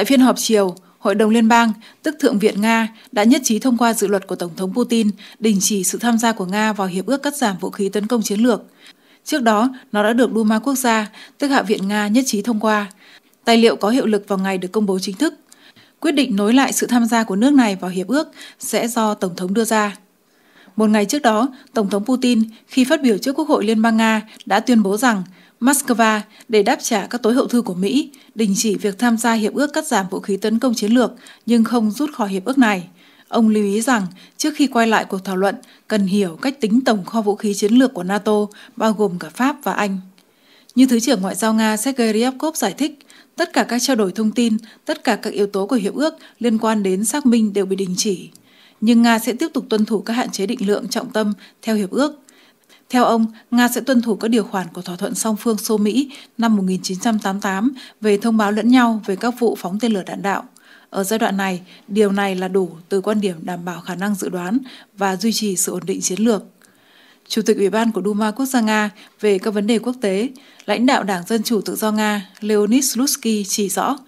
Tại phiên họp chiều, Hội đồng Liên bang, tức Thượng viện Nga, đã nhất trí thông qua dự luật của Tổng thống Putin đình chỉ sự tham gia của Nga vào Hiệp ước cắt giảm vũ khí tấn công chiến lược. Trước đó, nó đã được Duma Quốc gia, tức Hạ viện Nga nhất trí thông qua. Tài liệu có hiệu lực vào ngày được công bố chính thức. Quyết định nối lại sự tham gia của nước này vào Hiệp ước sẽ do Tổng thống đưa ra. Một ngày trước đó, Tổng thống Putin khi phát biểu trước Quốc hội Liên bang Nga đã tuyên bố rằng Moscow, để đáp trả các tối hậu thư của Mỹ, đình chỉ việc tham gia hiệp ước cắt giảm vũ khí tấn công chiến lược nhưng không rút khỏi hiệp ước này. Ông lưu ý rằng trước khi quay lại cuộc thảo luận, cần hiểu cách tính tổng kho vũ khí chiến lược của NATO, bao gồm cả Pháp và Anh. Như Thứ trưởng Ngoại giao Nga Sergei Ryabkov giải thích, tất cả các trao đổi thông tin, tất cả các yếu tố của hiệp ước liên quan đến xác minh đều bị đình chỉ. Nhưng Nga sẽ tiếp tục tuân thủ các hạn chế định lượng trọng tâm theo hiệp ước – theo ông, Nga sẽ tuân thủ các điều khoản của thỏa thuận song phương Xô Mỹ năm 1988 về thông báo lẫn nhau về các vụ phóng tên lửa đạn đạo. Ở giai đoạn này, điều này là đủ từ quan điểm đảm bảo khả năng dự đoán và duy trì sự ổn định chiến lược. Chủ tịch Ủy ban của Duma Quốc gia Nga về các vấn đề quốc tế, lãnh đạo Đảng Dân Chủ Tự do Nga Leonid Slutsky chỉ rõ,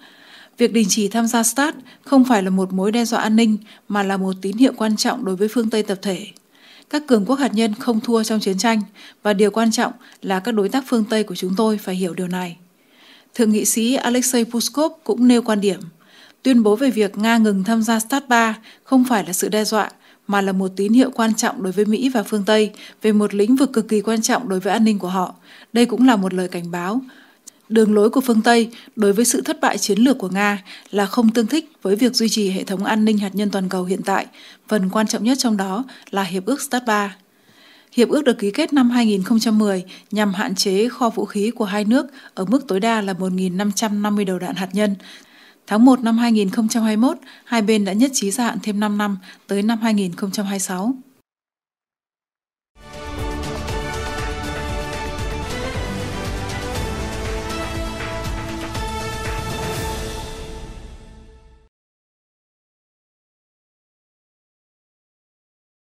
việc đình chỉ tham gia START không phải là một mối đe dọa an ninh mà là một tín hiệu quan trọng đối với phương Tây tập thể. Các cường quốc hạt nhân không thua trong chiến tranh và điều quan trọng là các đối tác phương Tây của chúng tôi phải hiểu điều này. Thượng nghị sĩ Alexei Puskov cũng nêu quan điểm, tuyên bố về việc Nga ngừng tham gia START 3 không phải là sự đe dọa mà là một tín hiệu quan trọng đối với Mỹ và phương Tây về một lĩnh vực cực kỳ quan trọng đối với an ninh của họ. Đây cũng là một lời cảnh báo Đường lối của phương Tây đối với sự thất bại chiến lược của Nga là không tương thích với việc duy trì hệ thống an ninh hạt nhân toàn cầu hiện tại, phần quan trọng nhất trong đó là Hiệp ước START 3. Hiệp ước được ký kết năm 2010 nhằm hạn chế kho vũ khí của hai nước ở mức tối đa là 1.550 đầu đạn hạt nhân. Tháng 1 năm 2021, hai bên đã nhất trí gia hạn thêm 5 năm tới năm 2026.